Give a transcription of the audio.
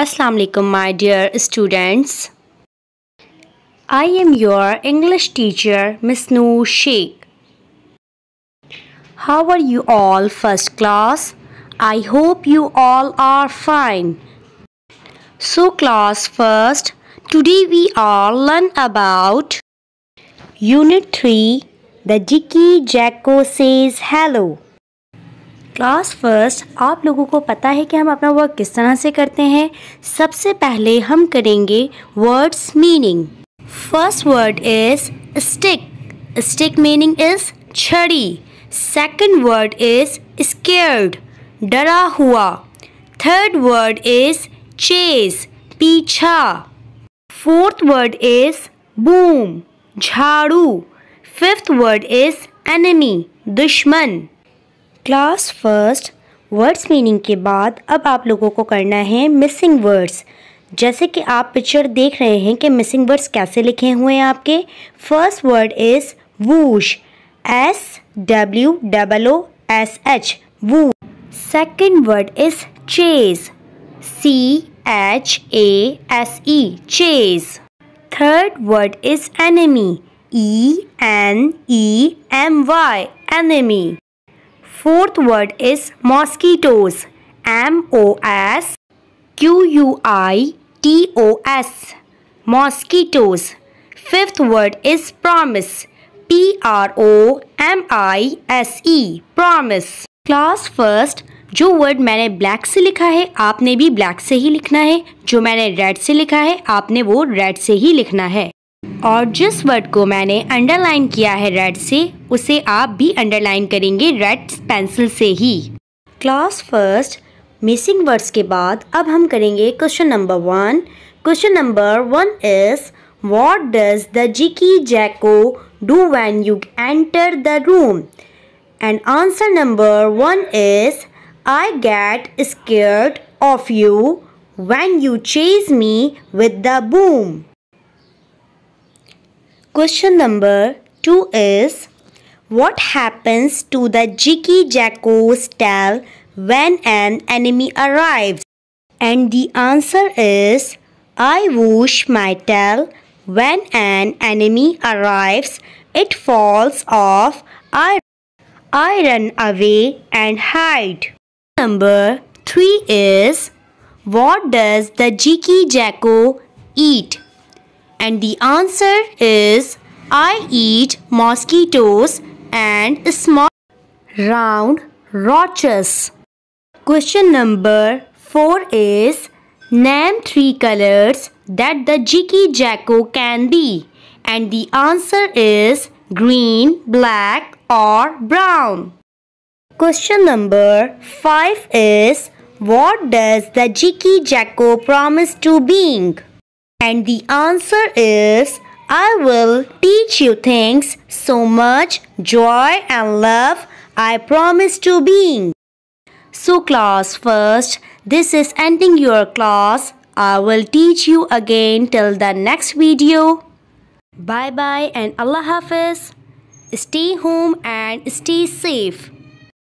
Assalamu alaikum my dear students. I am your English teacher Miss Noor Sheikh. How are you all first class? I hope you all are fine. So class first, today we all learn about Unit 3 The Dicky Jacko says hello. Class first आप लोगों को पता है कि हम अपना work किस तरह से करते हैं सबसे पहले हम करेंगे words meaning first word is stick stick meaning is छड़ी सेकंड वर्ड इज स्केर्ड डरा हुआ थर्ड वर्ड इज चेज पीछा फोर्थ वर्ड इज बूम झाड़ू फिफ्थ वर्ड इज एनिमी दुश्मन क्लास फर्स्ट वर्ड्स मीनिंग के बाद अब आप लोगों को करना है मिसिंग वर्ड्स जैसे कि आप पिक्चर देख रहे हैं कि मिसिंग वर्ड्स कैसे लिखे हुए हैं आपके first word is whoosh S W double O S H woo second word is chase C H A S E chase third word is enemy E N E M Y enemy fourth word is mosquitoes M O S Q U I T O S mosquitoes fifth word is promise P R O M I S E promise class first जो word मैंने black से लिखा है आपने भी black से ही लिखना है जो मैंने रेड से लिखा है आपने वो रेड से ही लिखना है और जिस वर्ड को मैंने अंडरलाइन किया है रेड से उसे आप भी अंडरलाइन करेंगे रेड पेंसिल से ही क्लास फर्स्ट मिसिंग वर्ड्स के बाद अब हम करेंगे question number one question number one is what does the Dicky Jacko do when you enter the room and answer number one is I get scared of you when you chase me with the broom Question number 2 is What happens to the Jiki Jacko's tail when an enemy arrives? And the answer is I whoosh my tail when an enemy arrives. It falls off. I, I run away and hide. Number 3 is What does the Jiki Jacko eat? And the answer is I eat mosquitoes and small round roaches. Question number 4 is Name 3 colors that the Jiki Jacko can be. And the answer is green, black or brown. Question number 5 is What does the Jiki Jacko promise to being? And the answer is I will teach you things so much joy and love I promise to being. So class first, this is ending your class. I will teach you again till the next video. Bye bye and Allah Hafiz. Stay home and stay safe.